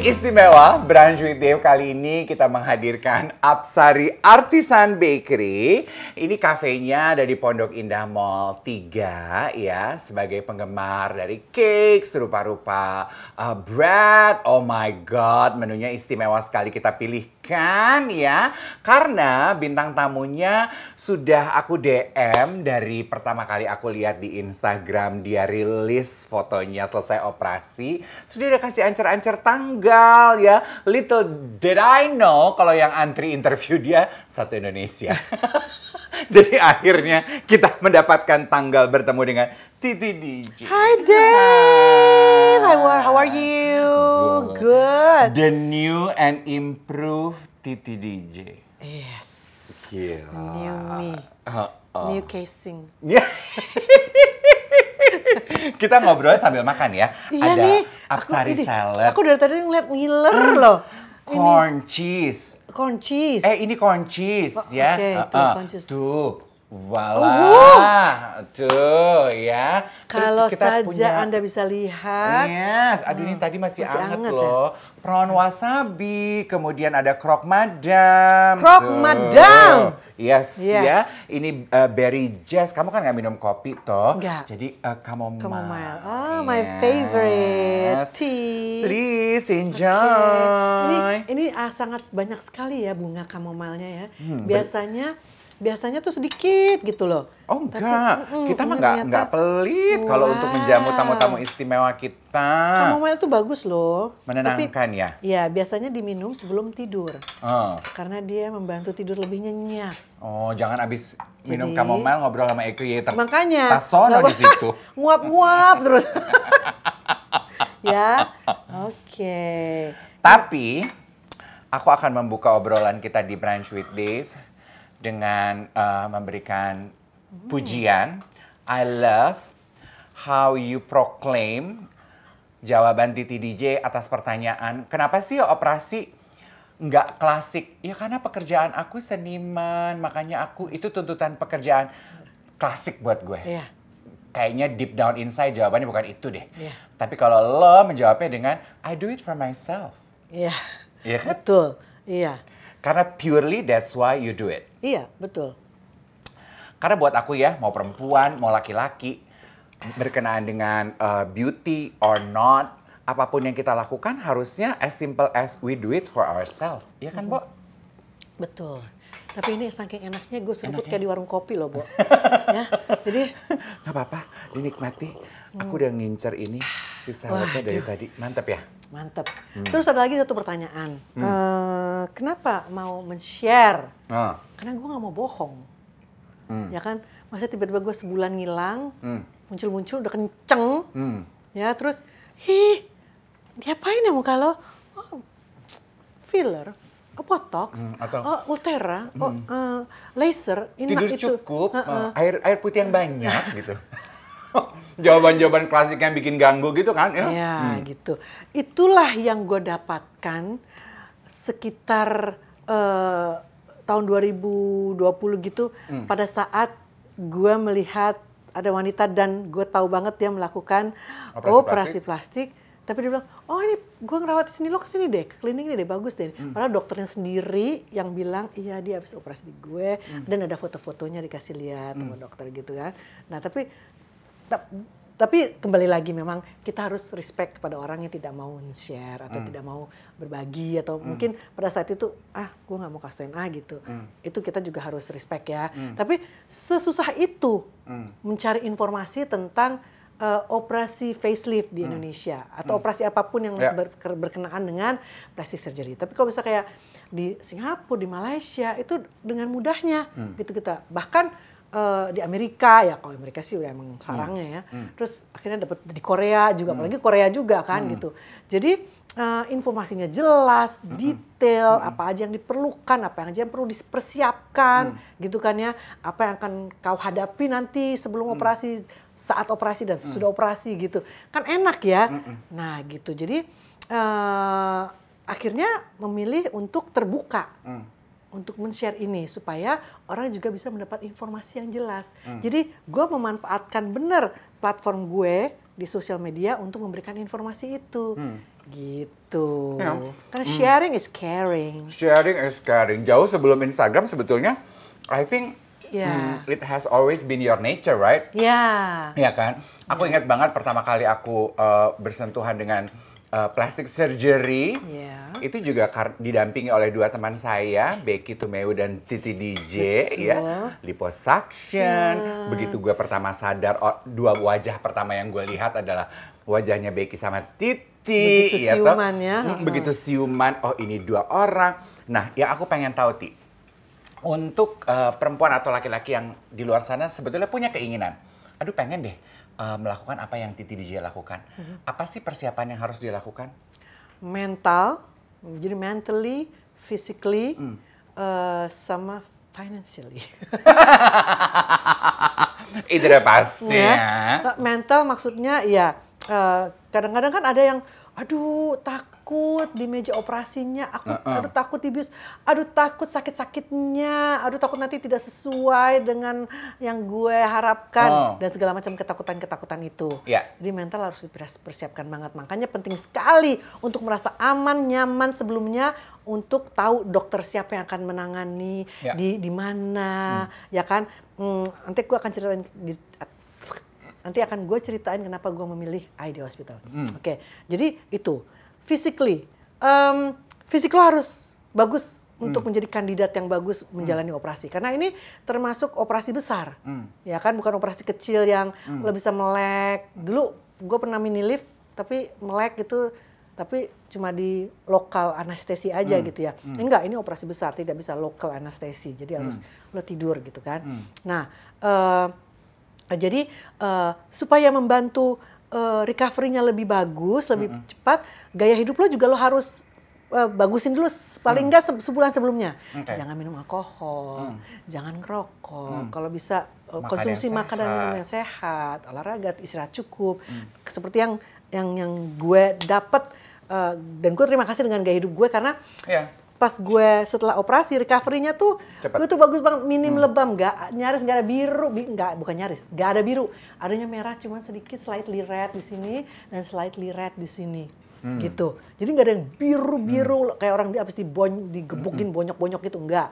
istimewa Brunch with Dave kali ini kita menghadirkan Apsari Artisan Bakery. Ini kafenya ada di Pondok Indah Mall 3 ya sebagai penggemar dari cake serupa-rupa uh, bread. Oh my god, menunya istimewa sekali kita pilih kan ya karena bintang tamunya sudah aku DM dari pertama kali aku lihat di Instagram dia rilis fotonya selesai operasi sudah dikasih udah kasih ancer-ancer tanggal ya little did I know kalau yang antri interview dia satu Indonesia Jadi akhirnya kita mendapatkan tanggal bertemu dengan Titi DJ. Hai Dad. Hi how how are you? Good. Good. The new and improved Titi DJ. Yes. Gila. New me. Uh, uh. New casing. Ya. Kita ngobrol sambil makan ya. Iya Ada nih. Aksari aku, salad. Aku dari tadi ngeliat ngiler loh. Corn ini. cheese. Corn cheese. Eh ini corn cheese oh, ya. Oke, okay, uh, uh. Tuh. Walah, tuh aduh ya. Kalau saja punya, Anda bisa lihat. Yes, aduh hmm. ini tadi masih, masih anget, anget ya? loh. Ya? Prawn hmm. wasabi, kemudian ada krok madam. Krok madam. Yes, ya. yes, ya. Ini uh, berry jazz. Kamu kan nggak minum kopi toh? Enggak. Jadi uh, chamomile. Chamomile. Oh, yes. my favorite tea. Please enjoy. Okay. Ini ini uh, sangat banyak sekali ya bunga chamomile ya. Hmm, Biasanya biasanya tuh sedikit gitu loh. Oh enggak, Tapi, kita mah enggak mm, ternyata, enggak pelit wow. kalau untuk menjamu tamu-tamu istimewa kita. Kamomel tuh bagus loh. Menenangkan Tapi, ya. Iya, biasanya diminum sebelum tidur. Oh. Karena dia membantu tidur lebih nyenyak. Oh, jangan abis Jadi, minum kamomel ngobrol sama Eko ya Makanya. Tasono di situ. nguap-nguap terus. ya. Oke. Okay. Tapi aku akan membuka obrolan kita di Brunch with Dave dengan uh, memberikan pujian. I love how you proclaim jawaban Titi DJ atas pertanyaan, kenapa sih operasi nggak klasik? Ya karena pekerjaan aku seniman, makanya aku itu tuntutan pekerjaan klasik buat gue. Yeah. Kayaknya deep down inside jawabannya bukan itu deh. Yeah. Tapi kalau lo menjawabnya dengan I do it for myself. Iya. Yeah. yeah. Kan? Betul. Iya. Karena purely that's why you do it. Iya, betul. Karena buat aku ya, mau perempuan, mau laki-laki, berkenaan dengan uh, beauty or not, apapun yang kita lakukan harusnya as simple as we do it for ourselves. Iya kan, mm -hmm. Bo? Betul. Tapi ini saking enaknya gue seruput kayak di warung kopi loh, Bo. ya, jadi... Gak apa-apa, dinikmati. Aku mm. udah ngincer ini, si saladnya dari tadi. Mantep ya? Mantep. Hmm. Terus ada lagi satu pertanyaan. Hmm. Uh, Eh, kenapa mau men-share? Ah. Karena gue nggak mau bohong. Hmm. Ya kan? Masa tiba-tiba gue sebulan ngilang, hmm. muncul-muncul hmm. udah kenceng. Hmm. Ya, terus, hi diapain ya muka lo? Oh, filler, oh, botox, hmm, atau, oh, ultera, oh, hmm. oh, uh, laser, ini Tidur itu. cukup, uh, uh. air air putih yang banyak gitu. Jawaban-jawaban klasik yang bikin ganggu gitu kan? Ya, ya hmm. gitu. Itulah yang gue dapatkan sekitar uh, tahun 2020 gitu hmm. pada saat gue melihat ada wanita dan gue tahu banget dia melakukan operasi, operasi plastik. plastik tapi dia bilang oh ini gue ngerawat di sini lo kesini deh ke klinik ini deh bagus deh hmm. padahal dokternya sendiri yang bilang iya dia habis operasi di gue hmm. dan ada foto-fotonya dikasih lihat hmm. sama dokter gitu kan nah tapi tapi kembali lagi memang kita harus respect kepada orang yang tidak mau share atau mm. tidak mau berbagi atau mm. mungkin pada saat itu ah gue nggak mau kasihin ah gitu. mm. Itu kita juga harus respect ya. mm. Tapi sesusah itu mm. mencari informasi tentang uh, operasi facelift di mm. Indonesia atau mm. operasi apapun yang yeah. ber, berkenaan dengan plastik surgery. Tapi kalau misalnya kayak di Singapura, di Malaysia itu dengan mudahnya mm. gitu kita. Bahkan Uh, di Amerika ya kalau Amerika sih udah emang sarangnya hmm. ya hmm. terus akhirnya dapat di Korea juga hmm. apalagi Korea juga kan hmm. gitu jadi uh, informasinya jelas hmm. hmm. detail hmm, hmm. apa aja yang diperlukan apa yang aja yang perlu dipersiapkan hmm. gitu kan ya apa yang akan kau hadapi nanti sebelum hmm. operasi saat operasi dan sesudah hmm. operasi gitu kan enak ya hmm. nah gitu jadi uh, akhirnya memilih untuk terbuka hmm untuk men-share ini supaya orang juga bisa mendapat informasi yang jelas. Hmm. Jadi gue memanfaatkan benar platform gue di sosial media untuk memberikan informasi itu. Hmm. Gitu. Yeah. Karena hmm. sharing is caring. Sharing is caring. Jauh sebelum Instagram sebetulnya, I think yeah. hmm, it has always been your nature, right? Iya. Yeah. Iya kan? Aku yeah. ingat banget pertama kali aku uh, bersentuhan dengan uh, plastic surgery. Yeah. Itu juga didampingi oleh dua teman saya, Becky Tumeu dan Titi DJ Betul. ya. Liposuction. Yeah. Begitu gue pertama sadar oh, dua wajah pertama yang gue lihat adalah wajahnya Becky sama Titi. Begitu ya siuman toh. ya. Mm, begitu siuman, oh ini dua orang. Nah, yang aku pengen tahu Ti, untuk uh, perempuan atau laki-laki yang di luar sana sebetulnya punya keinginan. Aduh pengen deh uh, melakukan apa yang Titi DJ lakukan. Mm-hmm. Apa sih persiapan yang harus dilakukan? Mental, jadi mentally, physically, mm. uh, sama financially. Itu udah pasti ya. ya. Mental maksudnya ya, eh, kadang-kadang uh, kadang -kadang kan ada yang aduh takut di meja operasinya, aku uh -uh. aduh takut dibius, aduh takut sakit-sakitnya, aduh takut nanti tidak sesuai dengan yang gue harapkan oh. dan segala macam ketakutan-ketakutan itu. Yeah. Jadi mental harus dipersiapkan banget. Makanya penting sekali untuk merasa aman, nyaman sebelumnya untuk tahu dokter siapa yang akan menangani yeah. di di mana, hmm. ya kan? Hmm, nanti gue akan ceritain di, Nanti akan gue ceritain kenapa gue memilih ID Hospital. Hmm. Oke, okay. jadi itu physically, um, fisik lo harus bagus hmm. untuk menjadi kandidat yang bagus hmm. menjalani hmm. operasi karena ini termasuk operasi besar, hmm. ya kan bukan operasi kecil yang hmm. lo bisa melek. Hmm. Dulu gue pernah mini lift tapi melek gitu tapi cuma di lokal anestesi aja hmm. gitu ya. Hmm. Enggak, ini operasi besar, tidak bisa lokal anestesi. Jadi harus hmm. lo tidur gitu kan. Hmm. Nah, uh, Nah, jadi uh, supaya membantu uh, recovery-nya lebih bagus, lebih mm -hmm. cepat, gaya hidup lo juga lo harus uh, bagusin dulu paling enggak mm. sebulan sebelumnya. Okay. Jangan minum alkohol, mm. jangan ngerokok. Mm. Kalau bisa uh, makan konsumsi makanan minum yang sehat, olahraga, istirahat cukup. Mm. Seperti yang yang yang gue dapat uh, dan gue terima kasih dengan gaya hidup gue karena yeah. pas gue setelah operasi recovery-nya tuh Cepet. gue tuh bagus banget minim hmm. lebam nggak nyaris nggak ada biru bi, nggak bukan nyaris nggak ada biru adanya merah cuman sedikit slightly red di sini dan slightly red di sini hmm. gitu jadi nggak ada yang biru biru hmm. kayak orang di abis dibon digebukin hmm. bonyok bonyok gitu nggak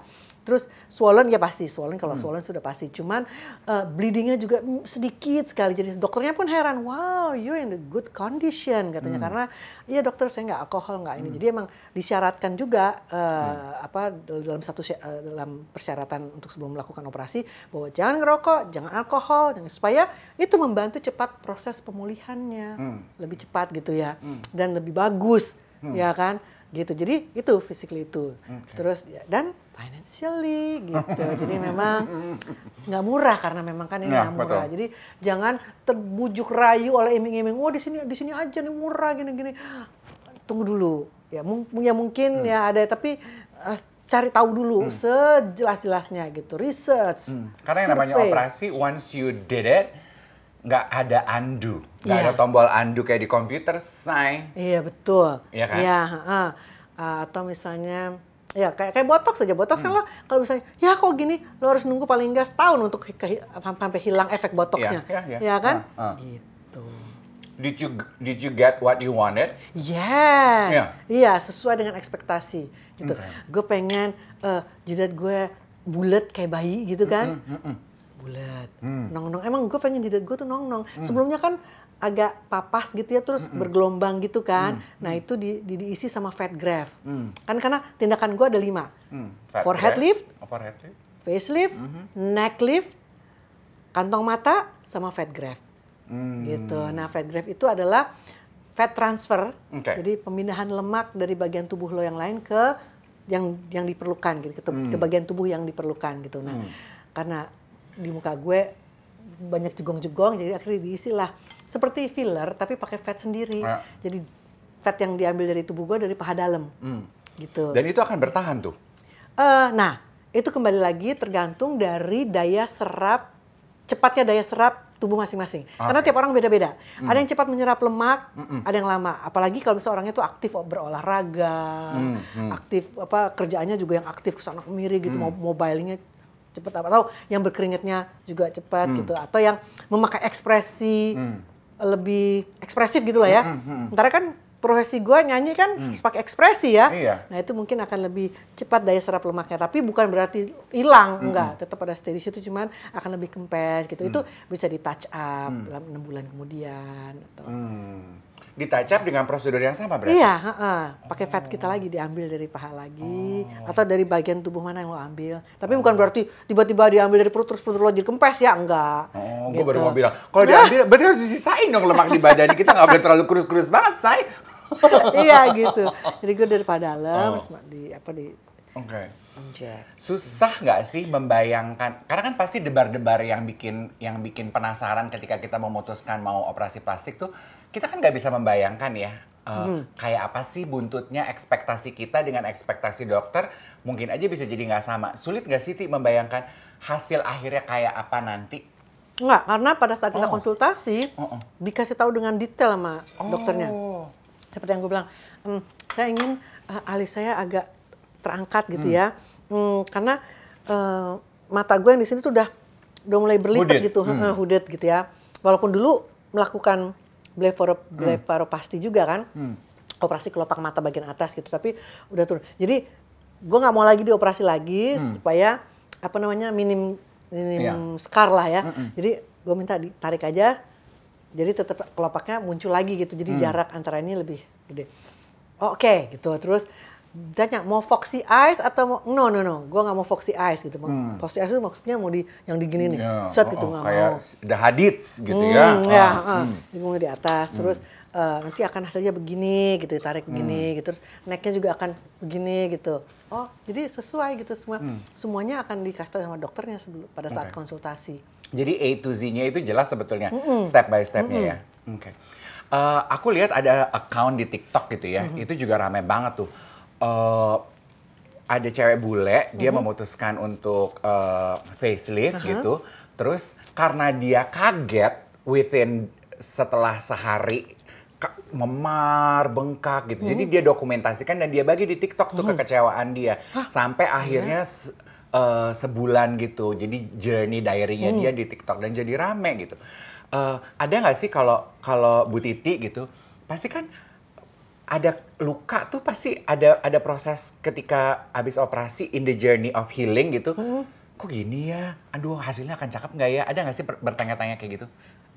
Terus swollen ya pasti swollen kalau hmm. swollen sudah pasti. Cuman uh, bleedingnya juga sedikit sekali. Jadi dokternya pun heran, wow you're in the good condition katanya hmm. karena ya dokter saya nggak alkohol nggak ini. Hmm. Jadi emang disyaratkan juga uh, hmm. apa dalam satu uh, dalam persyaratan untuk sebelum melakukan operasi bahwa jangan ngerokok, jangan alkohol, dan supaya itu membantu cepat proses pemulihannya hmm. lebih cepat gitu ya hmm. dan lebih bagus hmm. ya kan gitu jadi itu physically itu okay. terus ya, dan financially gitu jadi memang nggak murah karena memang kan ini nah, nggak murah betul. jadi jangan terbujuk rayu oleh iming-iming wah oh, di sini di sini aja nih murah gini-gini tunggu dulu ya punya mungkin hmm. ya ada tapi uh, cari tahu dulu hmm. sejelas-jelasnya gitu research hmm. karena yang namanya operasi once you did it nggak ada andu nggak yeah. ada tombol andu kayak di komputer, say. Iya yeah, betul. Iya kan? Iya. Yeah, uh, uh, atau misalnya ya kayak kayak botox saja botox kan hmm. kan lo kalau misalnya ya kok gini lo harus nunggu paling nggak setahun untuk ke, sampai hilang efek botoxnya yeah, yeah, yeah. ya kan uh, uh. gitu did you did you get what you wanted yes iya yeah. yeah, sesuai dengan ekspektasi gitu okay. gue pengen uh, jidat gue bulat kayak bayi gitu kan mm -mm, mm -mm bulat hmm. nong nong emang gue pengen jidat gue tuh nong nong hmm. sebelumnya kan agak papas gitu ya terus hmm. bergelombang gitu kan Hmm. nah itu di, di, diisi sama fat graft Hmm. kan karena tindakan gue ada lima Hmm. forehead, graph, lift, overhead lift facelift mm -hmm. neck lift kantong mata sama fat graft Hmm. gitu nah fat graft itu adalah fat transfer okay. jadi pemindahan lemak dari bagian tubuh lo yang lain ke yang yang diperlukan gitu ke, hmm. ke bagian tubuh yang diperlukan gitu nah hmm. karena di muka gue banyak jegong-jegong jadi akhirnya diisi lah seperti filler tapi pakai fat sendiri ya. jadi fat yang diambil dari tubuh gue dari paha dalam hmm. gitu dan itu akan bertahan tuh uh, nah itu kembali lagi tergantung dari daya serap cepatnya daya serap tubuh masing-masing okay. Ah, karena tiap orang beda-beda hmm. ada yang cepat menyerap lemak hmm. ada yang lama apalagi kalau misalnya orangnya tuh aktif berolahraga hmm. hmm. aktif apa kerjaannya juga yang aktif kesana kemiri gitu hmm. mobilenya cepat atau yang berkeringatnya juga cepat hmm. gitu atau yang memakai ekspresi hmm. lebih ekspresif gitu lah ya. Hmm, hmm, hmm. Ntar kan profesi gue nyanyi kan hmm. pakai ekspresi ya. Iya. Nah itu mungkin akan lebih cepat daya serap lemaknya. Tapi bukan berarti hilang, hmm. enggak. Hmm. Tetap pada steady itu cuman akan lebih kempes gitu. Hmm. Itu bisa di touch up hmm. dalam enam bulan kemudian. Atau. Hmm ditacap dengan prosedur yang sama berarti? Iya, uh, uh. pakai fat kita lagi diambil dari paha lagi oh. atau dari bagian tubuh mana yang lo ambil. Tapi oh. bukan berarti tiba-tiba diambil dari perut terus perut lo jadi kempes ya enggak. Oh, gitu. gue baru mau bilang kalau nah. diambil berarti harus disisain dong lemak di badan kita nggak boleh terlalu kurus-kurus banget, say. iya gitu. Jadi gue dari paha dalam oh. di apa di Oke. Okay. Susah nggak sih membayangkan? Karena kan pasti debar-debar yang bikin yang bikin penasaran ketika kita memutuskan mau operasi plastik tuh, kita kan nggak bisa membayangkan ya. Uh, hmm. Kayak apa sih buntutnya ekspektasi kita dengan ekspektasi dokter? Mungkin aja bisa jadi nggak sama. Sulit nggak sih Ti membayangkan hasil akhirnya kayak apa nanti? Nggak karena pada saat kita oh. konsultasi oh, oh. dikasih tahu dengan detail sama oh. dokternya. Seperti yang gue bilang, saya ingin uh, alis saya agak terangkat gitu hmm. ya. Hmm, karena uh, mata gue yang di sini tuh udah udah mulai berlipat gitu, hmm. hudet gitu ya. Walaupun dulu melakukan blepharoplasti hmm. juga kan. Hmm. Operasi kelopak mata bagian atas gitu, tapi udah turun. Jadi gue nggak mau lagi dioperasi lagi hmm. supaya apa namanya minim minim yeah. scar lah ya. Mm -mm. Jadi gue minta ditarik aja. Jadi tetap kelopaknya muncul lagi gitu. Jadi hmm. jarak antara ini lebih gede. Oke okay, gitu. Terus tanya mau foxy eyes atau mau no no no gue nggak mau foxy eyes gitu mau hmm. foxy eyes itu maksudnya mau di yang digini nih yeah. set gitu oh, nggak oh, oh, mau the hadits gitu hmm, ya, ya ah. ah. hmm. di atas hmm. terus uh, nanti akan hasilnya begini gitu tarik hmm. begini hmm. gitu terus necknya juga akan begini gitu oh jadi sesuai gitu semua hmm. semuanya akan dikasih tahu sama dokternya sebelum pada saat okay. konsultasi jadi A to Z-nya itu jelas sebetulnya mm -mm. step by stepnya mm -mm. ya oke okay. uh, eh, aku lihat ada account di TikTok gitu ya mm -hmm. itu juga ramai banget tuh uh, ada cewek bule, dia -huh. Mhm. dia memutuskan untuk uh, facelift uh-huh. gitu. Terus karena dia kaget within setelah sehari memar, bengkak gitu. Uh -huh. Jadi mhm. dia dokumentasikan dan dia bagi di TikTok tuh oh. kekecewaan dia. huh? Sampai iya. akhirnya se- uh, sebulan gitu. Jadi journey diary-nya -huh. Hmm. dia di TikTok dan jadi rame gitu. Uh, ada nggak sih kalau kalau Bu Titi gitu, pasti kan ada luka tuh pasti ada ada proses ketika habis operasi in the journey of healing gitu. Hmm. Kok gini ya? Aduh hasilnya akan cakep nggak ya? Ada nggak sih bertanya-tanya kayak gitu?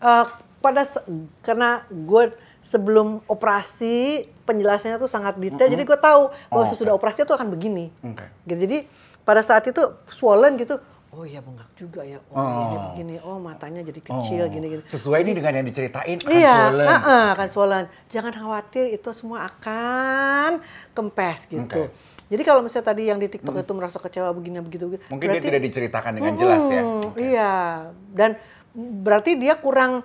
Uh, pada karena gue sebelum operasi penjelasannya tuh sangat detail. Mm -hmm. Jadi gue tahu bahwa oh, oh, sesudah okay. operasi tuh akan begini. Okay. Gitu. Jadi pada saat itu swollen gitu, oh iya bengkak juga ya, oh, oh. ini begini, oh matanya jadi oh. kecil gini-gini. Oh. Sesuai ini dengan yang diceritain akan iya, swollen. Iya, uh, akan swollen. Jangan khawatir itu semua akan kempes gitu. Okay. Jadi kalau misalnya tadi yang di TikTok hmm. itu merasa kecewa begini begitu, begitu mungkin berarti, dia tidak diceritakan dengan jelas ya. Okay. Iya, dan berarti dia kurang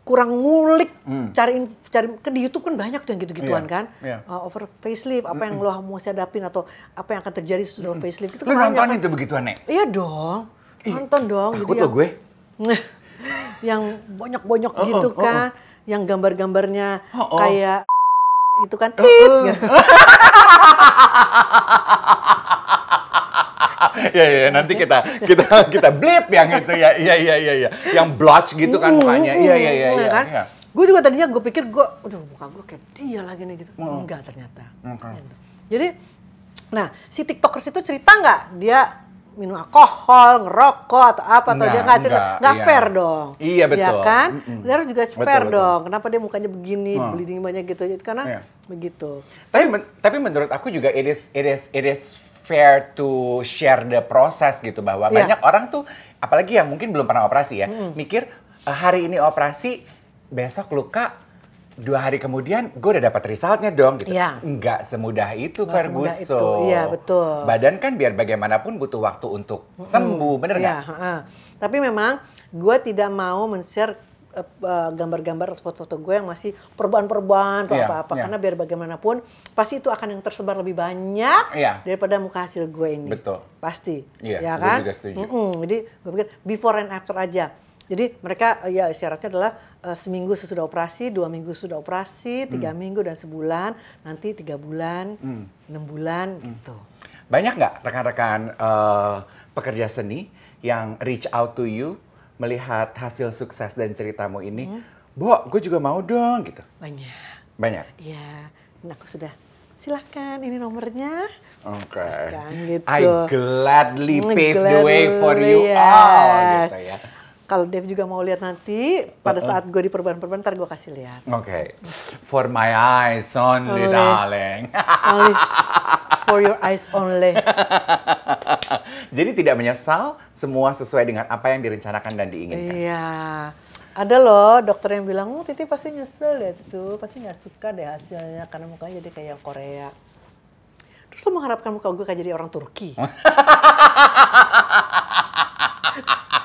kurang ngulik hmm. cari cari kan di YouTube kan banyak tuh yang gitu-gituan yeah. kan yeah. Iya. Uh, over facelift apa yang mm -mm. lo mau hadapin atau apa yang akan terjadi setelah mm facelift itu lo nontonin nonton kan? tuh begituan nek iya dong Ih, nonton dong gitu tuh gue yang bonyok-bonyok oh, oh, gitu oh, kan oh, oh. yang gambar-gambarnya oh, oh. kayak itu kan oh, oh. Gitu. ya ya nanti kita kita kita blip yang itu ya iya iya iya ya. yang blotch gitu kan mm-hmm. mukanya iya iya iya iya, iya kan? ya. gue juga tadinya gue pikir gue udah muka gue kayak dia lagi nih gitu oh. enggak ternyata okay. Gitu. jadi nah si tiktokers itu cerita nggak dia minum alkohol, ngerokok atau apa atau dia nggak cerita, nggak iya. fair dong. Iya betul. Ya kan, mm dia harus juga betul, fair betul. dong. Kenapa dia mukanya begini, hmm. bleeding banyak gitu? Karena yeah. begitu. Tapi men tapi menurut aku juga it is it is it is fair to share the process gitu bahwa yeah. banyak orang tuh apalagi yang mungkin belum pernah operasi ya mm. mikir eh, hari ini operasi besok luka dua hari kemudian gue udah dapat resultnya dong gitu. Ya. Enggak semudah itu Ferguson. Iya, betul. Badan kan biar bagaimanapun butuh waktu untuk sembuh, hmm. bener nggak? Ya, Tapi memang gue tidak mau men-share Eh, eh, gambar-gambar atau foto-foto gue yang masih perban-perban atau iya, apa-apa yeah. karena biar bagaimanapun pasti itu akan yang tersebar lebih banyak yeah. daripada muka hasil gue ini betul pasti yeah, ya kan Mm -mm. jadi gue pikir before and after aja jadi mereka ya syaratnya adalah uh, seminggu sesudah operasi, dua minggu sudah operasi, tiga hmm. minggu dan sebulan, nanti tiga bulan, hmm. enam bulan hmm. gitu. Banyak nggak rekan-rekan uh, pekerja seni yang reach out to you melihat hasil sukses dan ceritamu ini, hmm. Bo, gue juga mau dong gitu. Banyak. Banyak. Iya, nah, aku sudah silahkan ini nomornya. Oke. Okay. gitu. I gladly mm, pave the way for you yes. Iya. all gitu ya. Kalau Dev juga mau lihat nanti, pada saat gue di perban-perban, ntar gue kasih lihat. Oke. Okay. For my eyes only, only. darling. only. For your eyes only. Jadi tidak menyesal, semua sesuai dengan apa yang direncanakan dan diinginkan. Iya. Ada loh dokter yang bilang, oh Titi pasti nyesel deh itu, pasti nggak suka deh hasilnya karena mukanya jadi kayak yang Korea. Terus lo mengharapkan muka gue kayak jadi orang Turki.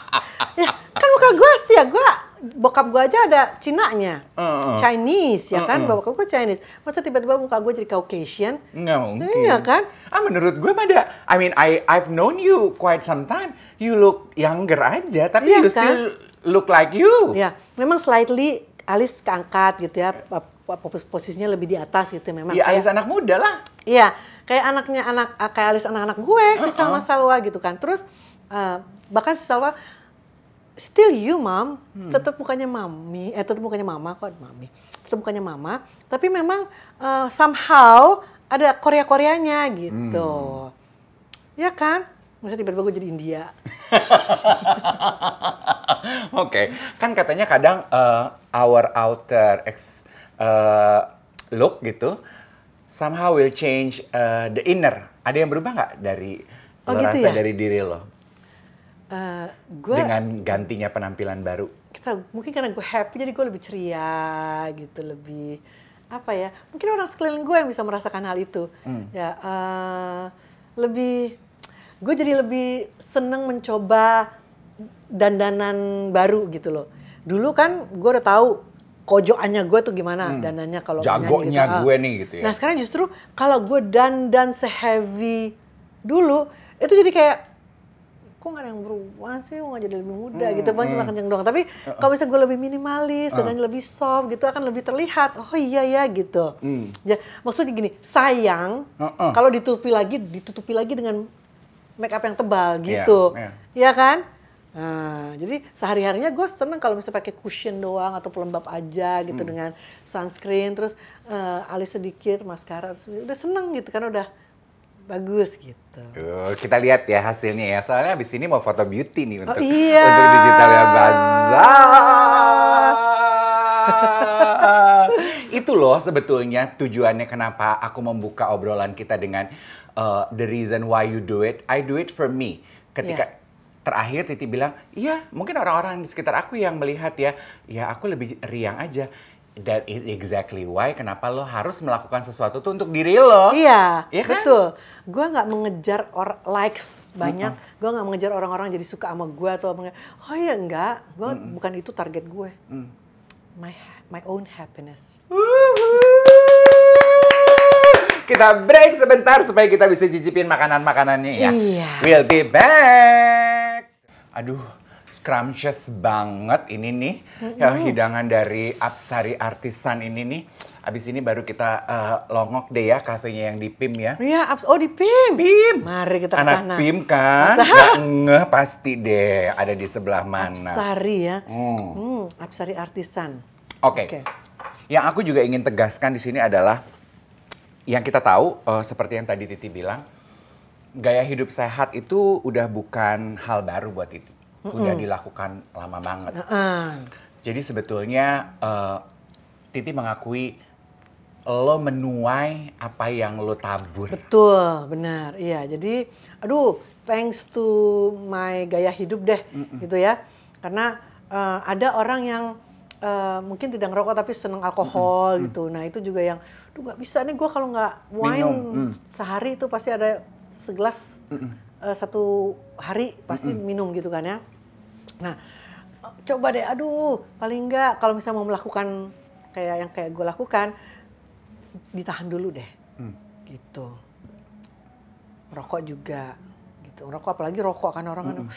ya, kan muka gue sih ya gue bokap gue aja ada Cinanya, uh, uh. Chinese ya kan, uh, uh. bokap gue Chinese. Masa tiba-tiba muka gue jadi Caucasian? Nggak mungkin. ya kan? Ah menurut gue mah I mean I I've known you quite some time. You look younger aja, tapi ya, you kan? still look like you. Ya, memang slightly alis keangkat gitu ya, posisinya lebih di atas gitu memang. ya alis anak muda lah. Iya, kayak anaknya anak kayak alis anak-anak gue, uh -uh. gitu kan. Terus uh, bahkan si still you mom, hmm. tetap bukannya mami, eh tetap bukannya mama kok mami, tetap mukanya mama, tapi memang uh, somehow ada Korea-Koreanya gitu, hmm. ya kan? Masa tiba-tiba gue jadi India? Oke, okay. kan katanya kadang uh, our outer ex, uh, look gitu somehow will change uh, the inner. Ada yang berubah nggak dari oh, gitu rasa ya? dari diri lo? Eh, gua, dengan gantinya penampilan baru. Kita mungkin karena gue happy jadi gue lebih ceria gitu lebih apa ya mungkin orang sekeliling gue yang bisa merasakan hal itu hmm. ya uh, lebih gue jadi lebih seneng mencoba dandanan baru gitu loh dulu kan gue udah tahu kojoannya gue tuh gimana hmm. dandannya kalau gitu. jagonya gitu. gue nih gitu ya nah sekarang justru kalau gue dandan seheavy dulu itu jadi kayak kok gak ada yang berubah sih, mau jadi lebih muda hmm, gitu, bang hmm. cuma kenceng doang. Tapi uh, kalau bisa gue lebih minimalis uh. dengan lebih soft gitu akan lebih terlihat. Oh iya ya gitu. Hmm. Ya, maksudnya gini, sayang uh, uh. kalau ditutupi lagi, ditutupi lagi dengan make up yang tebal iya, gitu, yeah, yeah. ya kan? Nah, jadi sehari harinya gue seneng kalau misalnya pakai cushion doang atau pelembab aja gitu hmm. dengan sunscreen, terus uh, alis sedikit, maskara, udah seneng gitu kan udah bagus gitu. Uh, kita lihat ya hasilnya ya. Soalnya abis ini mau foto beauty nih oh, untuk oh, iya. untuk digital ya, Bazaar. Itu loh sebetulnya tujuannya kenapa aku membuka obrolan kita dengan uh, the reason why you do it. I do it for me. Ketika yeah terakhir Titi bilang, iya mungkin orang-orang di sekitar aku yang melihat ya, ya aku lebih riang aja. That is exactly why kenapa lo harus melakukan sesuatu tuh untuk diri lo. Iya, ya kan? betul. Gue nggak mengejar or likes banyak. Mm -mm. Gue nggak mengejar orang-orang jadi suka sama gue atau apa Oh ya enggak, gue mm -mm. bukan itu target gue. Mm. My my own happiness. Kita break sebentar supaya kita bisa cicipin makanan-makanannya ya. Iya. We'll be back. Aduh, scrumptious banget ini nih mm-hmm. ya, hidangan dari Apsari Artisan ini nih. Abis ini baru kita uh, longok deh ya kafenya yang di PIM ya. Iya, oh di PIM. PIM. Mari kita kesana. Anak PIM kan, gak ngeh pasti deh ada di sebelah mana. Apsari ya, hmm. Hmm, Apsari Artisan. Oke. Okay. Okay. Yang aku juga ingin tegaskan di sini adalah yang kita tahu uh, seperti yang tadi Titi bilang, gaya hidup sehat itu udah bukan hal baru buat Titi mm hmm udah dilakukan lama banget. Mm. Jadi sebetulnya uh, Titi mengakui lo menuai apa yang lo tabur. Betul, benar. Iya, jadi aduh thanks to my gaya hidup deh mm hmm gitu ya. Karena uh, ada orang yang uh, mungkin tidak ngerokok tapi seneng alkohol mm gitu. Nah, itu juga yang duh gak bisa nih gue kalau nggak wine mm. sehari itu pasti ada segelas uh, satu hari pasti Mm-mm. minum gitu kan ya. Nah, coba deh, aduh, paling enggak kalau misalnya mau melakukan kayak yang kayak gue lakukan, ditahan dulu deh, hmm. gitu. Rokok juga, gitu. Rokok apalagi rokok kan orang kan, hmm.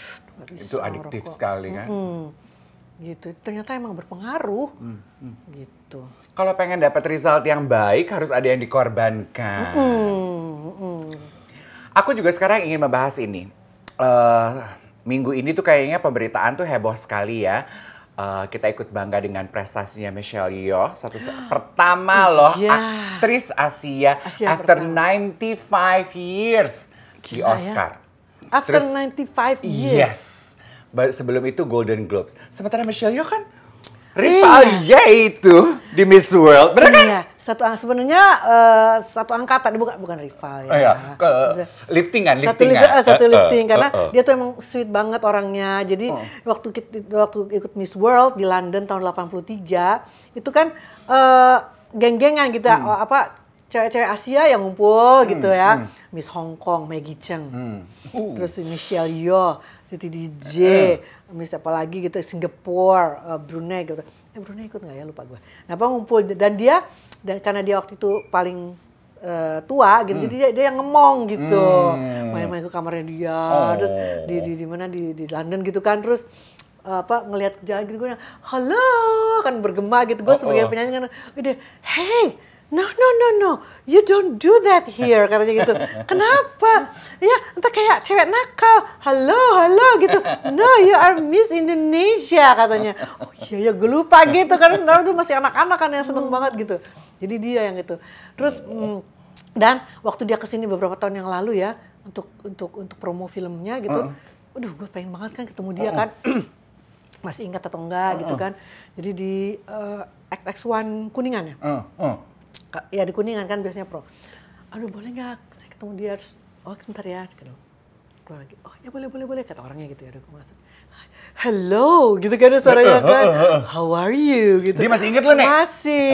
Itu adiktif rokok. sekali kan. Hmm. Gitu, ternyata emang berpengaruh, hmm. Hmm. gitu. Kalau pengen dapat result yang baik harus ada yang dikorbankan. Hmm. Hmm. Aku juga sekarang ingin membahas ini. Uh, minggu ini tuh kayaknya pemberitaan tuh heboh sekali ya. Uh, kita ikut bangga dengan prestasinya Michelle Yeoh satu pertama oh, loh yeah. aktris Asia, Asia after pertama. 95 years Gila di ya. Oscar. Ya. After Terus, 95 years. Yes. Sebelum itu Golden Globes. Sementara Michelle Yeoh kan Rivalnya itu di Miss World, benar kan? Iya. Satu sebenarnya uh, satu angkatan bukan bukan rival ya. Oh, iya. Ke, eh, eh, lifting kan, satu, liga, Uh, satu lifting uh, karena uh, uh. dia tuh emang sweet banget orangnya. Jadi uh. waktu waktu ikut Miss World di London tahun 83 itu kan uh, geng-gengan gitu hmm. apa cewek-cewek Asia yang ngumpul gitu hmm, gitu ya. Hmm. Miss Hong Kong, Maggie Cheng. Hmm. Uh. Terus Michelle Yeoh Siti DJ, uh. Eh, eh. misalnya apalagi gitu Singapura, uh, eh, Brunei gitu. Eh Brunei ikut nggak ya lupa gue. Nah, apa ngumpul dan dia dan karena dia waktu itu paling uh, tua gitu, hmm. jadi dia, dia yang ngemong gitu, hmm. main-main hmm. ke kamarnya dia, oh. terus di di, di mana di di London gitu kan, terus apa ngelihat jalan gitu gue halo kan bergema gitu gue oh, sebagai oh. penyanyi kan udah hey no no no no you don't do that here katanya gitu kenapa ya entah kayak cewek nakal halo halo gitu no you are Miss Indonesia katanya oh iya ya gue lupa gitu karena sekarang tuh masih anak-anak kan yang seneng oh. banget gitu jadi dia yang gitu. terus hmm, dan waktu dia kesini beberapa tahun yang lalu ya untuk untuk untuk promo filmnya gitu uh aduh gue pengen banget kan ketemu dia uh kan masih ingat atau enggak -uh. gitu kan jadi di uh, eh, XX1 kuningan ya uh -uh ya di kuningan kan biasanya pro aduh boleh nggak saya ketemu dia oh sebentar ya gitu keluar lagi oh ya boleh boleh boleh kata orangnya gitu ya aku masuk hello gitu kan ya suaranya kan how are you gitu dia masih inget loh nek. masih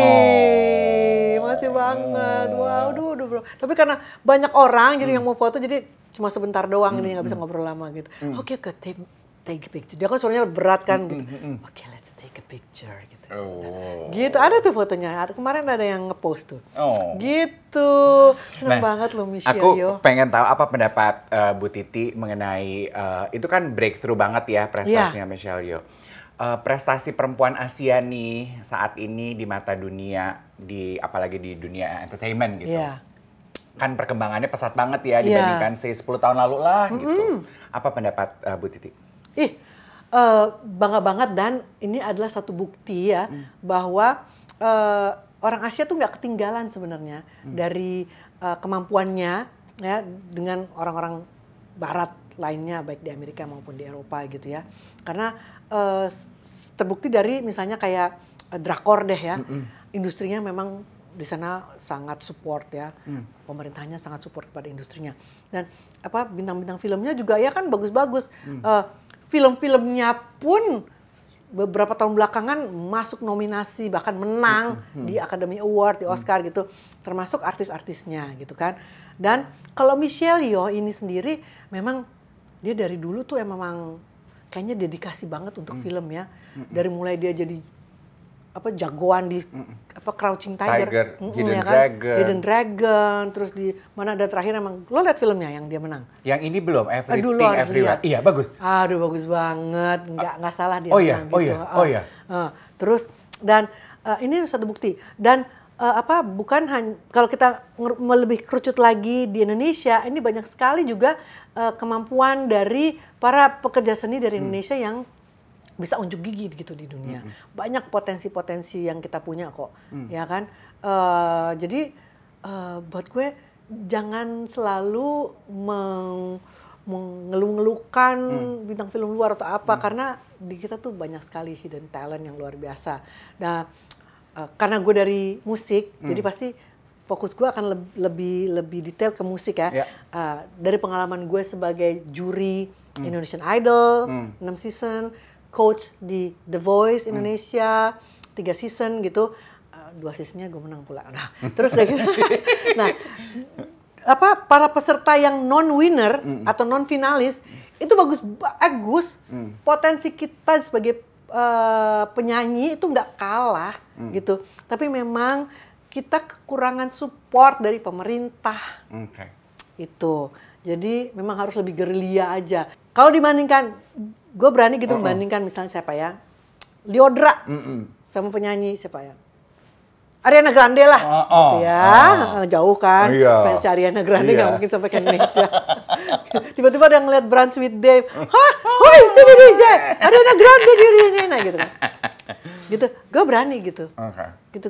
oh. masih banget wow duh, duh bro tapi karena banyak orang jadi hmm. yang mau foto jadi cuma sebentar doang hmm. ini nggak bisa hmm. ngobrol lama gitu hmm. oke okay, ke tim take a picture. Dia kan suaranya berat kan gitu. Oke, okay, let's take a picture gitu. Oh. Gitu ada tuh fotonya. Kemarin ada yang ngepost tuh. Oh. Gitu. Seneng nah, banget loh Michelle. Aku yo. pengen tahu apa pendapat uh, Bu Titi mengenai uh, itu kan breakthrough banget ya prestasinya yeah. Michelle Yeoh. Uh, prestasi perempuan Asia nih saat ini di mata dunia di apalagi di dunia entertainment gitu. Yeah kan perkembangannya pesat banget ya iya. dibandingkan yeah. say 10 tahun lalu lah mm -hmm. gitu. Apa pendapat uh, Bu Titi? Ih, uh, bangga banget dan ini adalah satu bukti ya hmm. bahwa uh, orang Asia tuh nggak ketinggalan sebenarnya hmm. dari uh, kemampuannya ya dengan orang-orang Barat lainnya baik di Amerika maupun di Eropa gitu ya karena uh, terbukti dari misalnya kayak uh, drakor deh ya hmm, hmm. industrinya memang di sana sangat support ya hmm. pemerintahnya sangat support kepada industrinya dan apa bintang-bintang filmnya juga ya kan bagus-bagus hmm. uh, film-filmnya pun beberapa tahun belakangan masuk nominasi bahkan menang hmm. di Academy Award di Oscar hmm. gitu termasuk artis-artisnya gitu kan dan kalau Michelle Yeoh ini sendiri memang dia dari dulu tuh emang kayaknya dedikasi banget untuk hmm. film ya hmm. dari mulai dia jadi apa jagoan di mm. apa crouching tiger, tiger mm hidden ya kan? dragon hidden dragon terus di mana ada terakhir emang lo lihat filmnya yang dia menang yang ini belum everything Aduh, everywhere lihat. iya bagus aduh bagus banget nggak ah. nggak salah dia oh iya, oh iya gitu. oh iya oh iya terus dan uh, ini satu bukti dan uh, apa bukan hanya kalau kita lebih kerucut lagi di Indonesia ini banyak sekali juga uh, kemampuan dari para pekerja seni dari hmm. Indonesia hmm. yang bisa unjuk gigi gitu di dunia. Mm -hmm. Banyak potensi-potensi yang kita punya kok, mm. ya kan? Uh, jadi uh, buat gue jangan selalu meng mengeluh-ngeluhkan hmm. bintang film luar atau apa hmm. karena di kita tuh banyak sekali hidden talent yang luar biasa. Nah, uh, karena gue dari musik, hmm. jadi pasti fokus gue akan le lebih lebih detail ke musik ya. Yeah. Ya. Uh, dari pengalaman gue sebagai juri hmm. Indonesian Idol hmm. 6 season coach di The Voice hmm. Indonesia hmm. tiga season gitu uh, dua seasonnya gue menang pula nah terus gitu nah apa para peserta yang non winner mm. atau non finalis itu bagus bagus mm. potensi kita sebagai uh, penyanyi itu nggak kalah mm. gitu tapi memang kita kekurangan support dari pemerintah okay. itu jadi memang harus lebih gerilya aja kalau dibandingkan gue berani gitu uh -uh. membandingkan misalnya siapa ya Liodra uh -uh. sama penyanyi siapa ya Ariana Grande lah uh -uh. gitu ya uh -uh. jauh kan uh, iya. fans Ariana Grande iya. nggak mungkin sampai ke Indonesia tiba-tiba ada yang ngeliat Brunch with Dave hah who is this DJ Ariana Grande dirinya nah gitu kan gitu gue berani gitu okay. gitu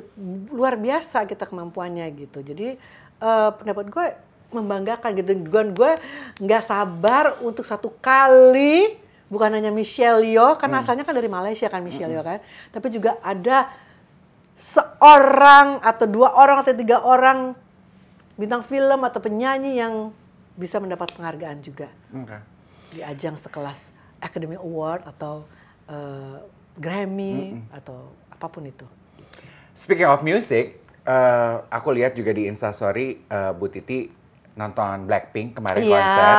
luar biasa kita kemampuannya gitu jadi uh, pendapat gue membanggakan gitu gue gue nggak sabar untuk satu kali bukan hanya Michelle Yeoh kan hmm. asalnya kan dari Malaysia kan Michelle hmm. Yeoh kan tapi juga ada seorang atau dua orang atau tiga orang bintang film atau penyanyi yang bisa mendapat penghargaan juga okay. di ajang sekelas Academy Award atau uh, Grammy hmm. atau apapun itu. Speaking of music, uh, aku lihat juga di Instastory uh, Bu Titi nonton Blackpink kemarin yeah. konser.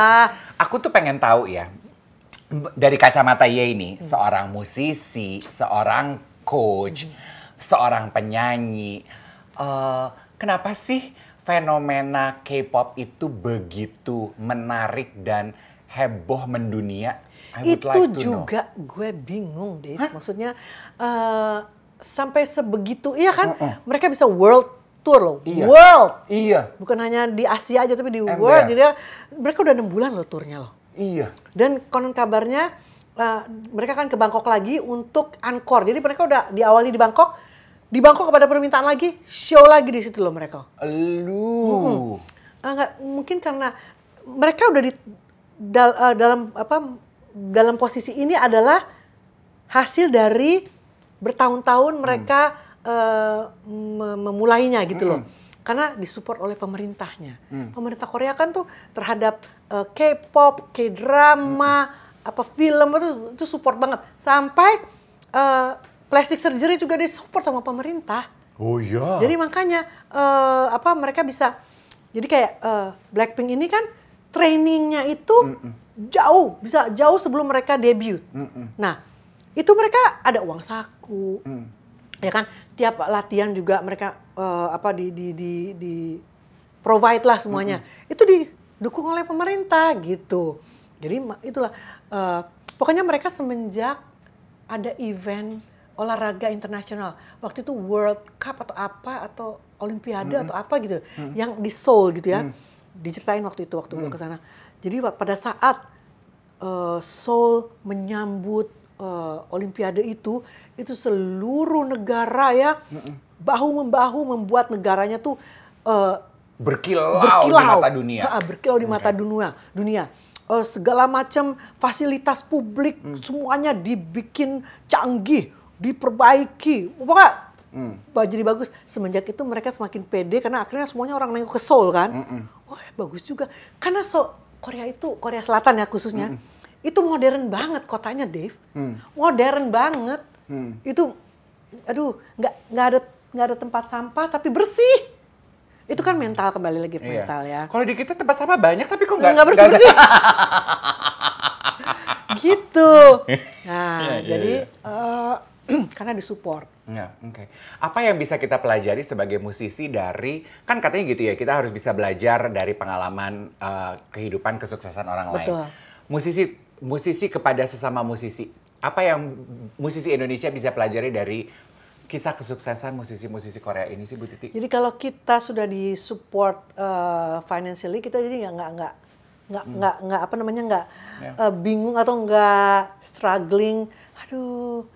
Aku tuh pengen tahu ya, dari kacamata Ye ini, hmm. seorang musisi, seorang coach, hmm. seorang penyanyi, uh, kenapa sih fenomena K-pop itu begitu menarik dan heboh mendunia? itu like juga know. gue bingung deh. Maksudnya uh, sampai sebegitu, iya kan? Uh -uh. Mereka bisa world tour loh, iya. world. Iya. Bukan hanya di Asia aja tapi di And world. Iya. Jadi ya, mereka udah enam bulan loh turnya loh. Iya. Dan konon kabarnya uh, mereka kan ke Bangkok lagi untuk angkor. Jadi mereka udah diawali di Bangkok, di Bangkok kepada permintaan lagi, show lagi di situ loh mereka. Lu. Hmm. Uh, mungkin karena mereka udah di dal, uh, dalam apa dalam posisi ini adalah hasil dari bertahun-tahun mereka hmm. uh, memulainya gitu hmm. loh karena disupport oleh pemerintahnya. Hmm. Pemerintah Korea kan tuh terhadap uh, K-pop, K-drama, hmm. apa film itu itu support banget. Sampai uh, eh, plastic surgery juga disupport sama pemerintah. Oh iya. Jadi makanya uh, apa mereka bisa jadi kayak uh, Blackpink ini kan trainingnya itu mm -mm. jauh bisa jauh sebelum mereka debut. Mm -mm. Nah itu mereka ada uang saku, mm. ya kan? tiap latihan juga mereka uh, apa di di di, di provide lah semuanya. Mm-hmm. Itu didukung oleh pemerintah gitu. Jadi itulah uh, pokoknya mereka semenjak ada event olahraga internasional. Waktu itu World Cup atau apa atau olimpiade mm-hmm. atau apa gitu mm-hmm. yang di Seoul gitu ya. Mm-hmm. Diceritain waktu itu waktu mm-hmm. ke sana. Jadi pada saat uh, Seoul menyambut uh, olimpiade itu itu seluruh negara ya bahu membahu membuat negaranya tuh uh, eh, berkilau, berkilau di mata dunia. Ha, berkilau di mata dunia. Dunia uh, segala macam fasilitas publik hmm. semuanya dibikin canggih, diperbaiki. Pokoknya hmm. jadi bagus. Semenjak itu mereka semakin pede karena akhirnya semuanya orang nengok ke Seoul kan. Hmm. -mm. Wah, bagus juga. Karena so Korea itu Korea Selatan ya khususnya. Hmm. -mm. Itu modern banget kotanya, Dave. Hmm. Modern banget Hmm. Itu, aduh, nggak nggak ada nggak ada tempat sampah tapi bersih. Itu kan mental kembali lagi iya. mental ya. Kalau di kita tempat sampah banyak tapi kok nggak nggak bersih bersih. gitu. Nah, yeah, iya, jadi yeah. Iya. Eh, uh, karena disupport. Ya, oke. Okay. Apa yang bisa kita pelajari sebagai musisi dari kan katanya gitu ya, kita harus bisa belajar dari pengalaman uh, kehidupan kesuksesan orang Betul. lain. Musisi musisi kepada sesama musisi apa yang musisi Indonesia bisa pelajari dari kisah kesuksesan musisi-musisi Korea ini sih Bu Titi? Jadi kalau kita sudah disupport uh, financially kita jadi nggak nggak nggak nggak hmm. nggak nggak apa namanya nggak yeah. Ya. uh, bingung atau nggak struggling. Aduh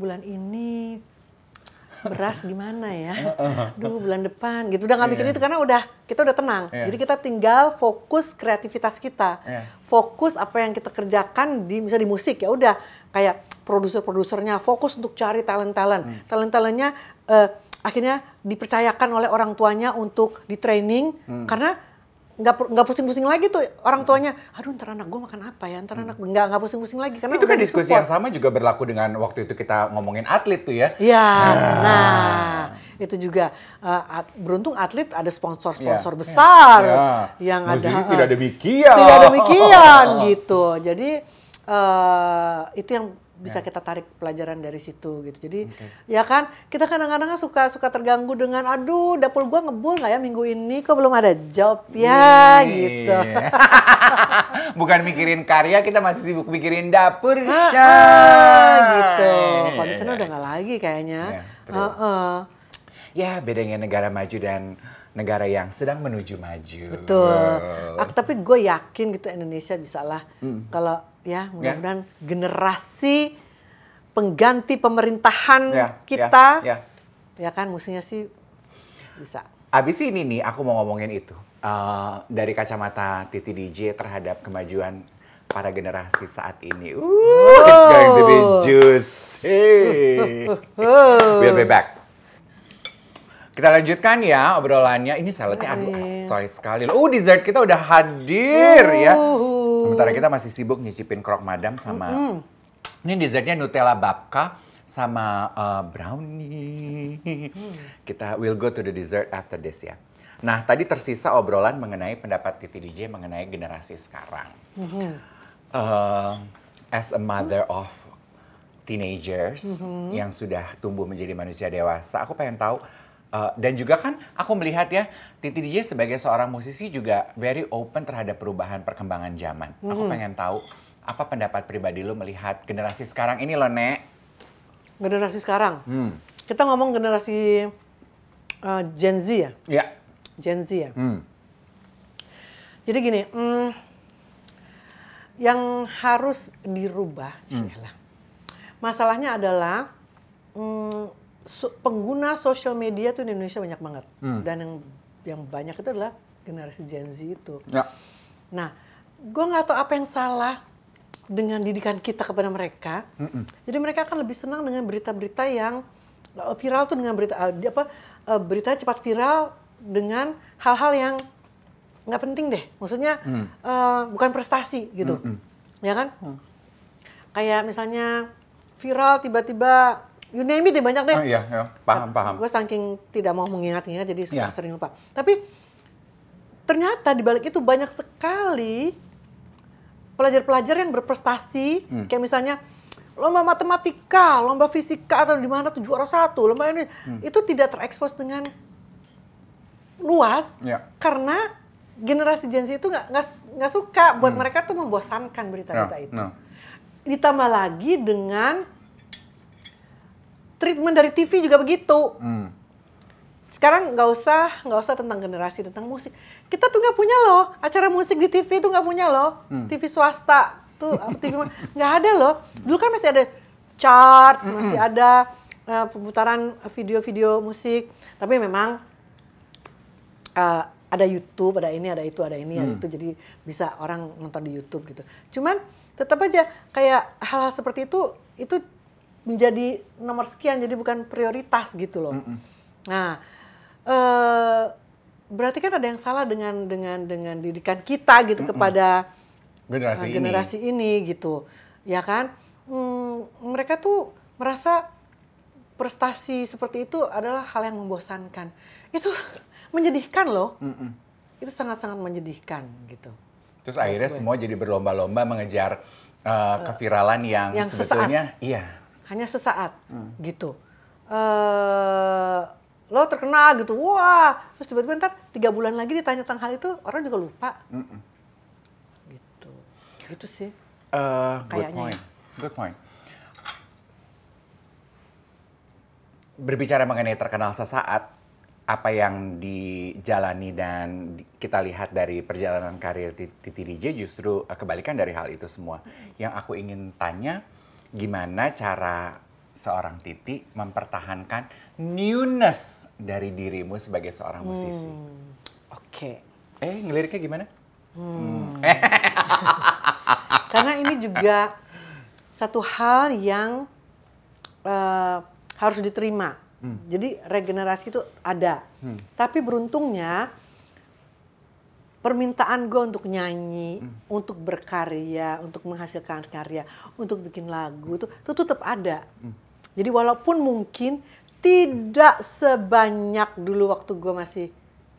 bulan ini beras gimana ya? Duh bulan depan gitu. Udah nggak iya. mikirin yeah. itu karena udah kita udah tenang. Yeah. Jadi kita tinggal fokus kreativitas kita. Yeah. Fokus apa yang kita kerjakan di misalnya di musik ya udah kayak produser-produsernya fokus untuk cari talent-talent. Hmm. Talent-talentnya uh, akhirnya dipercayakan oleh orang tuanya untuk di training hmm. karena nggak nggak pusing-pusing lagi tuh orang hmm. tuanya aduh ntar anak gue makan apa ya ntar hmm. anak nggak nggak pusing-pusing lagi karena itu kan diskusi support. yang sama juga berlaku dengan waktu itu kita ngomongin atlet tuh ya ya nah, nah itu juga uh, at, beruntung atlet ada sponsor-sponsor yeah. Iya. besar yeah. yang Musisi ada eh, tidak demikian tidak demikian gitu jadi uh, itu yang bisa ya. kita tarik pelajaran dari situ gitu. Jadi okay. ya kan kita kadang-kadang kan suka suka terganggu dengan aduh dapur gua ngebul nggak ya minggu ini kok belum ada job ya yeah. gitu. Bukan mikirin karya kita masih sibuk mikirin dapur ha, ah, ah gitu. Kalau di sana udah nggak lagi kayaknya. Yeah, uh -uh. Ya bedanya negara maju dan negara yang sedang menuju maju. Betul. Wow. tapi gue yakin gitu Indonesia bisa lah hmm. kalau ya, ya. mudah-mudahan yeah. generasi pengganti pemerintahan yeah. Ya, kita, yeah. Yeah. ya kan musuhnya sih bisa. Abis ini nih aku mau ngomongin itu uh, dari kacamata Titi DJ terhadap kemajuan para generasi saat ini. Ooh, it's going to be juicy. we'll be back. Kita lanjutkan ya obrolannya. Ini saladnya aduh asoy sekali. Oh, dessert kita udah hadir ya. Sementara kita masih sibuk nyicipin krok madam sama... Ini dessertnya Nutella babka sama eh, brownie. Kita will go to the dessert after this ya. Nah, tadi tersisa obrolan mengenai pendapat Titi DJ mengenai generasi sekarang. Eh, as a mother of teenagers mm-hmm. yang sudah tumbuh menjadi manusia dewasa, aku pengen tahu Uh, dan juga kan aku melihat ya Titi DJ sebagai seorang musisi juga very open terhadap perubahan perkembangan zaman. Mm-hmm. Aku pengen tahu apa pendapat pribadi lu melihat generasi sekarang ini loh Nek? Generasi sekarang? Hmm. Kita ngomong generasi uh, Gen Z ya? Iya. Gen Z ya? Hmm. Jadi gini, hmm, yang harus dirubah, hmm. Masalahnya adalah hmm, so, pengguna sosial media tuh di Indonesia banyak banget hmm. dan yang yang banyak itu adalah generasi Gen Z itu. Ya. Nah, gue nggak tahu apa yang salah dengan didikan kita kepada mereka. Mm -mm. Jadi mereka akan lebih senang dengan berita-berita yang eh, viral tuh dengan berita eh, apa eh, berita cepat viral dengan hal-hal yang nggak penting deh. Maksudnya mm. uh, bukan prestasi gitu, mm -mm. ya kan? Mm. Kayak misalnya viral tiba-tiba you name it ya banyak deh. Oh, iya, iya, paham, paham. Gue saking tidak mau mengingatnya, jadi suka iya. yeah. sering lupa. Tapi ternyata di balik itu banyak sekali pelajar-pelajar yang berprestasi, hmm. kayak misalnya lomba matematika, lomba fisika atau di mana tuh juara satu, lomba ini hmm. itu tidak terekspos dengan luas yeah. karena generasi Gen Z itu nggak suka buat hmm. mereka tuh membosankan berita-berita no, ya, itu. No. Ya. Ditambah lagi dengan treatment dari TV juga begitu. Hmm. Sekarang nggak usah nggak usah tentang generasi tentang musik. Kita tuh nggak punya loh acara musik di TV itu nggak punya loh. Hmm. TV swasta tuh TV nggak ada loh. Dulu kan masih ada charts, hmm, masih hmm. ada uh, pemutaran video-video musik. Tapi memang uh, ada YouTube, ada ini, ada itu, ada ini, hmm. ada itu. Jadi bisa orang nonton di YouTube gitu. Cuman tetap aja kayak hal-hal seperti itu itu menjadi nomor sekian jadi bukan prioritas gitu loh. Mm -mm. Nah, eh, berarti kan ada yang salah dengan dengan dengan didikan kita gitu mm -mm. kepada generasi, uh, generasi ini. ini gitu, ya kan? Mm, mereka tuh merasa prestasi seperti itu adalah hal yang membosankan. Itu menyedihkan loh. Mm -mm. Itu sangat-sangat menyedihkan gitu. Terus akhirnya semua jadi berlomba-lomba mengejar uh, keviralan yang, yang sebetulnya sesaat. iya hanya sesaat hmm. gitu. Uh, lo terkenal gitu, wah. Terus tiba-tiba ntar tiga bulan lagi ditanya tentang hal itu, orang juga lupa. Mm -mm. Gitu, gitu sih. Uh, good ya. point. Ya. Good point. Berbicara mengenai terkenal sesaat, apa yang dijalani dan kita lihat dari perjalanan karir Titi DJ justru eh, kebalikan dari hal itu semua. Yang aku ingin tanya, gimana cara seorang Titi mempertahankan newness dari dirimu sebagai seorang hmm. musisi? Oke. Okay. Eh, ngeliriknya gimana? Hmm. Karena ini juga satu hal yang uh, harus diterima. Hmm. Jadi regenerasi itu ada. Hmm. Tapi beruntungnya permintaan gue untuk nyanyi, hmm. untuk berkarya, untuk menghasilkan karya, untuk bikin lagu itu, itu tetap ada. Hmm. Jadi walaupun mungkin tidak sebanyak dulu waktu gue masih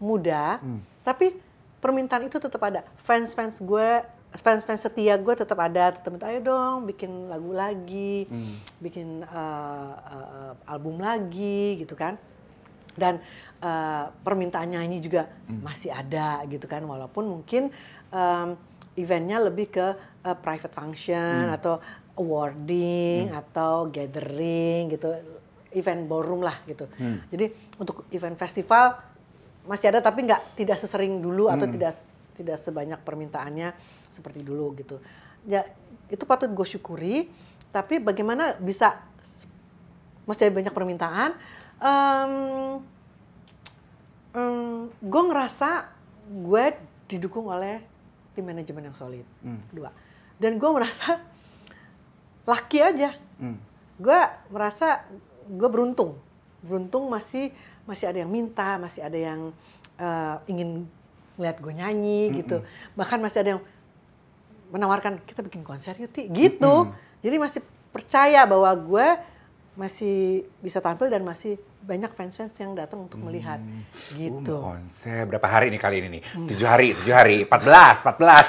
muda, hmm. tapi permintaan itu tetap ada. Fans-fans gue, fans-fans setia gue tetap ada. Tetap minta ayo dong bikin lagu lagi, hmm. bikin uh, uh, album lagi gitu kan dan uh, permintaan nyanyi juga hmm. masih ada gitu kan walaupun mungkin um, eventnya lebih ke uh, private function hmm. atau awarding hmm. atau gathering gitu event ballroom lah gitu hmm. jadi untuk event festival masih ada tapi nggak tidak sesering dulu hmm. atau tidak tidak sebanyak permintaannya seperti dulu gitu ya itu patut gue syukuri tapi bagaimana bisa masih banyak permintaan um, um, gue ngerasa gue didukung oleh tim manajemen yang solid hmm. kedua dan gue merasa laki aja hmm. gue merasa gue beruntung beruntung masih masih ada yang minta masih ada yang uh, ingin ngeliat gue nyanyi hmm, hmm. gitu bahkan masih ada yang menawarkan kita bikin konser yuk ti gitu hmm. hmm. jadi masih percaya bahwa gue masih bisa tampil dan masih banyak fans-fans yang datang untuk hmm, melihat hmm. gitu. Um, konsep berapa hari ini kali ini nih? Hmm. Tujuh hari, tujuh hari, empat belas empat belas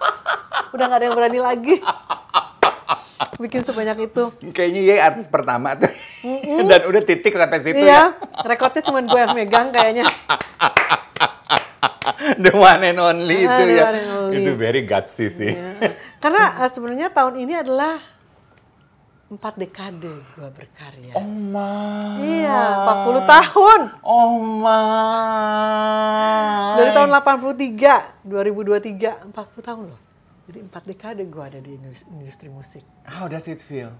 Udah nggak ada yang berani lagi. Bikin sebanyak itu. Kayaknya ya artis pertama tuh. Mm-mm. Dan udah titik sampai situ iya, ya. rekodnya cuma gue yang megang kayaknya. the one and only ah, itu ya. only. Itu very gutsy sih. Yeah. Karena eh, sebenarnya tahun ini adalah Empat dekade gue berkarya. Oh ma. Iya, 40 tahun. Oh ma. Dari tahun 83, 2023, 40 tahun loh. Jadi empat dekade gue ada di industri, industri musik. How does it feel?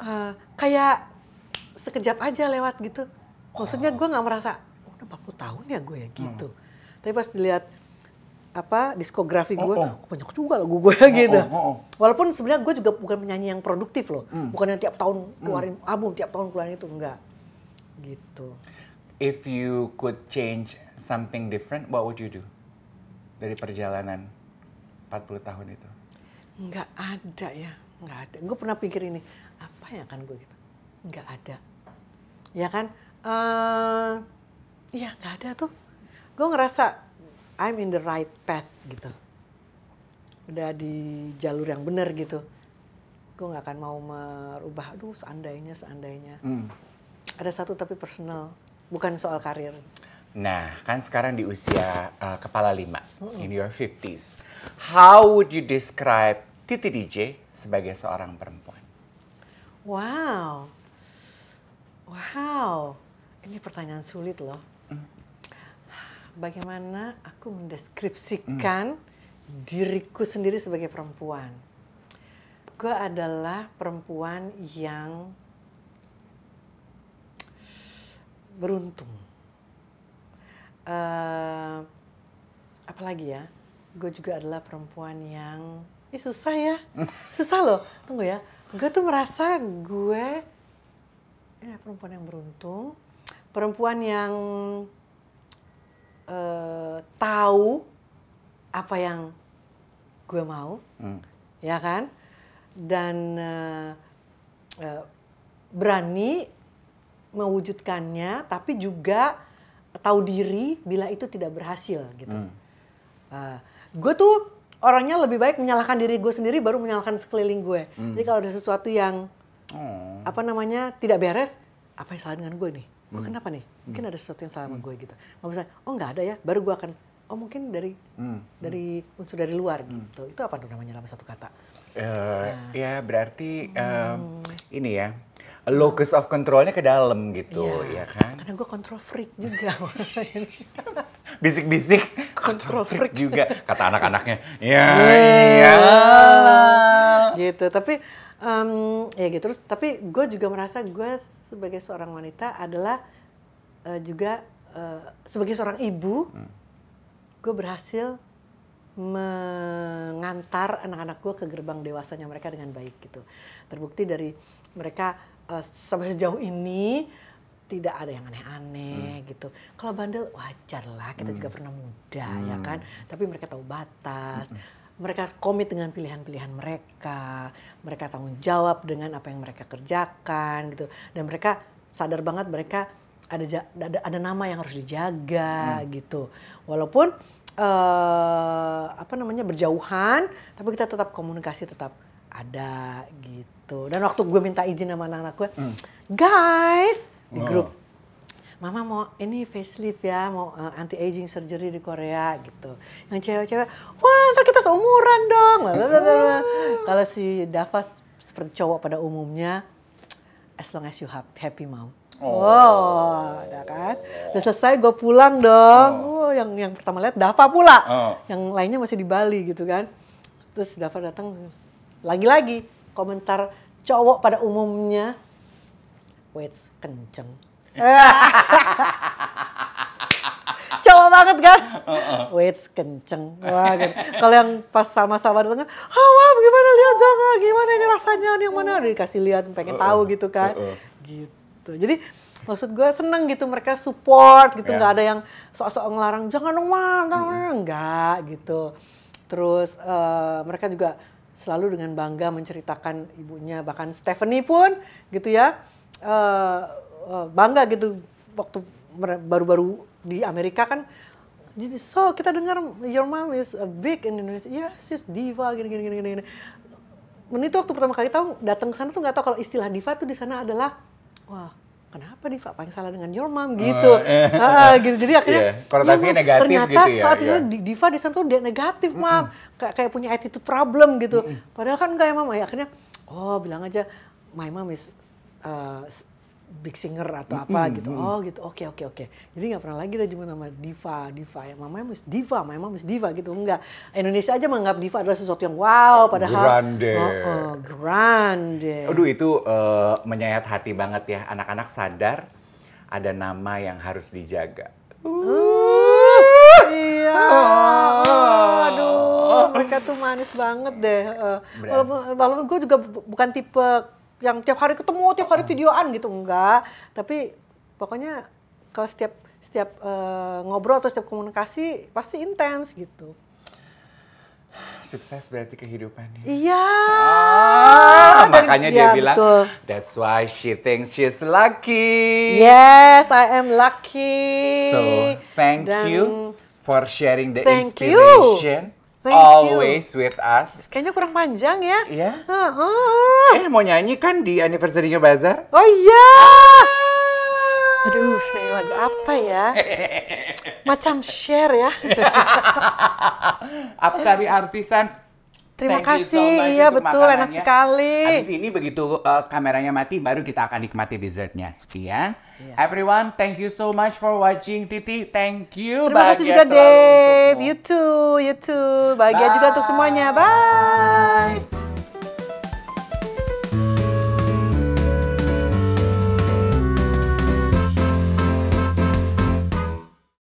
Uh, kayak sekejap aja lewat gitu. Maksudnya gue nggak merasa, oh, 40 tahun ya gue ya gitu. Hmm. Tapi pas dilihat apa diskografi gue oh, oh, banyak juga lagu gue gitu. oh, gitu. Oh, oh, oh. Walaupun sebenarnya gue juga bukan penyanyi yang produktif loh, mm. bukan yang tiap tahun hmm. keluarin mm. album, tiap tahun keluarin itu enggak. Gitu. If you could change something different, what would you do? Dari perjalanan 40 tahun itu. Enggak ada ya, enggak ada. Gue pernah pikir ini, apa yang akan gue gitu? Enggak ada. Ya kan? Uh, ya enggak ada tuh. Gue ngerasa I'm in the right path gitu udah di jalur yang benar gitu gue nggak akan mau merubah aduh seandainya seandainya hmm. ada satu tapi personal bukan soal karir nah kan sekarang di usia uh, kepala lima hmm. in your 50s how would you describe Titi DJ sebagai seorang perempuan wow wow ini pertanyaan sulit loh hmm bagaimana aku mendeskripsikan hmm. diriku sendiri sebagai perempuan. Gue adalah perempuan yang beruntung. Uh, apalagi ya, gue juga adalah perempuan yang ini susah ya, susah loh. Tunggu ya, gue tuh merasa gue ya, perempuan yang beruntung, perempuan yang Eh, tahu apa yang gue mau, hmm. ya kan? Dan uh, uh, berani mewujudkannya, tapi juga tahu diri bila itu tidak berhasil gitu. Hmm. Uh, gue tuh orangnya lebih baik menyalahkan diri gue sendiri baru menyalahkan sekeliling gue. Hmm. Jadi kalau ada sesuatu yang hmm. apa namanya tidak beres, apa yang salah dengan gue nih? gue hmm. kenapa nih hmm. mungkin hmm. ada sesuatu yang salah sama hmm. gue gitu mau bisa oh nggak ada ya baru gue akan oh mungkin dari hmm. dari unsur dari luar hmm. gitu itu apa tuh namanya dalam satu kata uh, nah. ya berarti um, hmm. ini ya locus of controlnya ke dalam gitu ya, ya kan karena gue kontrol freak juga bisik-bisik kontrol freak juga kata anak-anaknya ya iyalah gitu tapi um, ya gitu terus tapi gue juga merasa gue sebagai seorang wanita adalah uh, juga uh, sebagai seorang ibu hmm. gue berhasil mengantar anak-anak gue ke gerbang dewasanya mereka dengan baik gitu terbukti dari mereka uh, sampai sejauh ini tidak ada yang aneh-aneh hmm. gitu. Kalau bandel wajar lah, kita hmm. juga pernah muda ya hmm. ya kan. Tapi mereka tahu batas. Hmm mereka komit dengan pilihan-pilihan mereka, mereka tanggung jawab dengan apa yang mereka kerjakan gitu, dan mereka sadar banget mereka ada ada, ada nama yang harus dijaga hmm. gitu, walaupun uh, apa namanya berjauhan, tapi kita tetap komunikasi tetap ada gitu. Dan waktu gue minta izin sama anak-anak gue, hmm. guys di grup mama mau ini facelift ya mau eh, anti aging surgery di Korea gitu yang cewek-cewek wah ntar kita seumuran dong kalau si Dava seperti cowok pada umumnya as long as you have, happy mom Oh, oh kan? Udah selesai gue pulang dong. Oh. oh, yang yang pertama lihat Dava pula. Oh. Yang lainnya masih di Bali gitu kan. Terus Dava datang lagi-lagi komentar cowok pada umumnya wait kenceng. cowok banget kan uh, uh. wait kenceng wah gitu. kalau yang pas sama-sama di tengah Hawa oh, gimana lihat dong gimana ini rasanya ini yang mana oh. dikasih lihat pengen uh, tahu gitu kan gitu jadi maksud gue seneng gitu mereka support gitu ya. nggak yeah. ada yang sok-sok ngelarang jangan dong mah enggak gitu terus uh, mereka juga selalu dengan bangga menceritakan ibunya bahkan Stephanie pun gitu ya uh, Eh, bangga gitu waktu baru-baru di Amerika kan jadi so kita dengar your mom is a big in Indonesia ya yeah, she's diva gini gini gini gini Men itu waktu pertama kali tahu datang ke sana tuh nggak tahu kalau istilah diva tuh di sana adalah wah kenapa diva apa yang salah dengan your mom oh, gitu uh, eh. uh, gitu jadi iya, akhirnya yeah. ya, negatif gitu ternyata gitu ya ternyata iya. diva di sana tuh dia negatif mm -mm. kayak kayak punya attitude problem gitu mm -mm. padahal kan enggak ya mam ya akhirnya oh bilang aja my mom is uh, big singer atau apa mm -hmm. gitu. Oh gitu, oke okay, oke okay, oke. Okay. Jadi nggak pernah lagi ada cuma nama diva, diva. Ya mamanya mas diva, mamanya diva gitu. Enggak. Indonesia aja menganggap diva adalah sesuatu yang wow padahal. Grande. Oh, oh grande. Aduh itu uh, menyayat hati banget ya. Anak-anak sadar ada nama yang harus dijaga. Uh, iya. Oh, aduh, mereka tuh manis banget deh. Uh, walaupun, walaupun gue juga bukan tipe yang tiap hari ketemu, tiap hari videoan gitu enggak. Tapi pokoknya kalau setiap setiap uh, ngobrol atau setiap komunikasi pasti intens gitu. Sukses berarti kehidupannya. Iya. Ah, makanya dia ya, bilang betul. that's why she thinks she's lucky. Yes, I am lucky. So, thank Dan, you for sharing the thank inspiration. You Thank always you. with us. Kayaknya kurang panjang ya. Iya. Yeah. Uh, uh. Eh mau nyanyi kan di anniversary-nya Bazar? Oh iya. Ah. Aduh, ini lagu apa ya? Macam share ya. Apsari artisan. Terima Thank kasih. So iya betul, enak sekali. Di ini begitu uh, kameranya mati baru kita akan nikmati dessertnya. Iya. Yeah. Everyone, thank you so much for watching. Titi, thank you. Terima kasih juga Dave. Untukmu. You too, you too. Bahagia Bye. juga untuk semuanya. Bye. Bye.